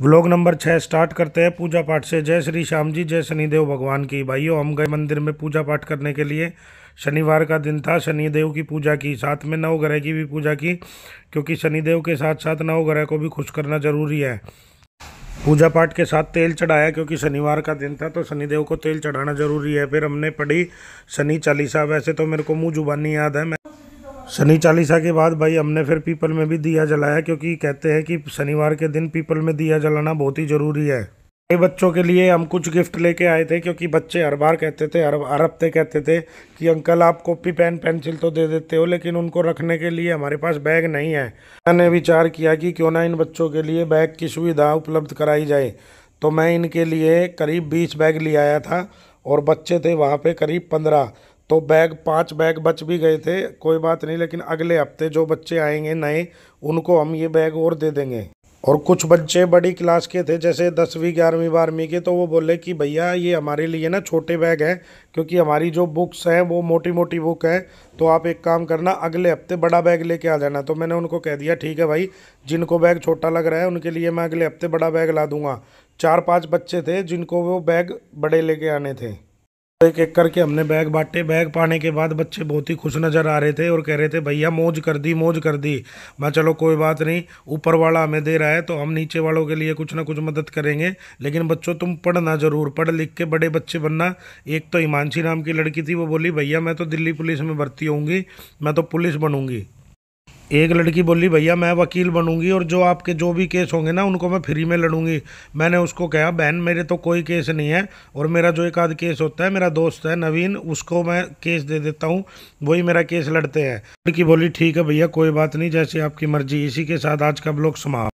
vlog number छः start करते हैं पूजा पाठ से जय श्री श्याम जी जय शनिदेव भगवान की भाइयों हम गए मंदिर में पूजा पाठ करने के लिए शनिवार का दिन था शनिदेव की पूजा की साथ में नवग्रह की भी पूजा की क्योंकि शनिदेव के साथ साथ नवग्रह को भी खुश करना जरूरी है पूजा पाठ के साथ तेल चढ़ाया क्योंकि शनिवार का दिन था तो शनिदेव को तेल चढ़ाना जरूरी है फिर हमने पढ़ी शनि चालीसा वैसे तो मेरे को मुँह जुबानी याद है मैं शनि चालीसा के बाद भाई हमने फिर पीपल में भी दिया जलाया क्योंकि कहते हैं कि शनिवार के दिन पीपल में दिया जलाना बहुत ही ज़रूरी है कई बच्चों के लिए हम कुछ गिफ्ट लेके आए थे क्योंकि बच्चे हर बार कहते थे हर हर हफ्ते कहते थे कि अंकल आप कॉपी पेन पेंसिल तो दे देते हो लेकिन उनको रखने के लिए हमारे पास बैग नहीं है मैंने विचार किया कि क्यों ना इन बच्चों के लिए बैग की सुविधा उपलब्ध कराई जाए तो मैं इनके लिए करीब बीस बैग ले आया था और बच्चे थे वहाँ पर करीब पंद्रह तो बैग पांच बैग बच भी गए थे कोई बात नहीं लेकिन अगले हफ्ते जो बच्चे आएंगे नए उनको हम ये बैग और दे देंगे और कुछ बच्चे बड़ी क्लास के थे जैसे दसवीं ग्यारहवीं बारहवीं के तो वो बोले कि भैया ये हमारे लिए ना छोटे बैग हैं क्योंकि हमारी जो बुक्स हैं वो मोटी मोटी बुक हैं तो आप एक काम करना अगले हफ्ते बड़ा बैग लेके आ जाना तो मैंने उनको कह दिया ठीक है भाई जिनको बैग छोटा लग रहा है उनके लिए मैं अगले हफ्ते बड़ा बैग ला दूंगा चार पाँच बच्चे थे जिनको वो बैग बड़े लेके आने थे एक एक करके हमने बैग बांटे बैग पाने के बाद बच्चे बहुत ही खुश नज़र आ रहे थे और कह रहे थे भैया मौज कर दी मौज कर दी मैं चलो कोई बात नहीं ऊपर वाला हमें दे रहा है तो हम नीचे वालों के लिए कुछ ना कुछ मदद करेंगे लेकिन बच्चों तुम पढ़ना ज़रूर पढ़ लिख के बड़े बच्चे बनना एक तो हिमांशी नाम की लड़की थी वो बोली भैया मैं तो दिल्ली पुलिस में भर्ती होंगी मैं तो पुलिस बनूँगी एक लड़की बोली भैया मैं वकील बनूंगी और जो आपके जो भी केस होंगे ना उनको मैं फ्री में लड़ूंगी मैंने उसको कहा बहन मेरे तो कोई केस नहीं है और मेरा जो एक आध केस होता है मेरा दोस्त है नवीन उसको मैं केस दे देता हूँ वही मेरा केस लड़ते हैं लड़की बोली ठीक है भैया कोई बात नहीं जैसी आपकी मर्जी इसी के साथ आज का ब्लॉग समाप्त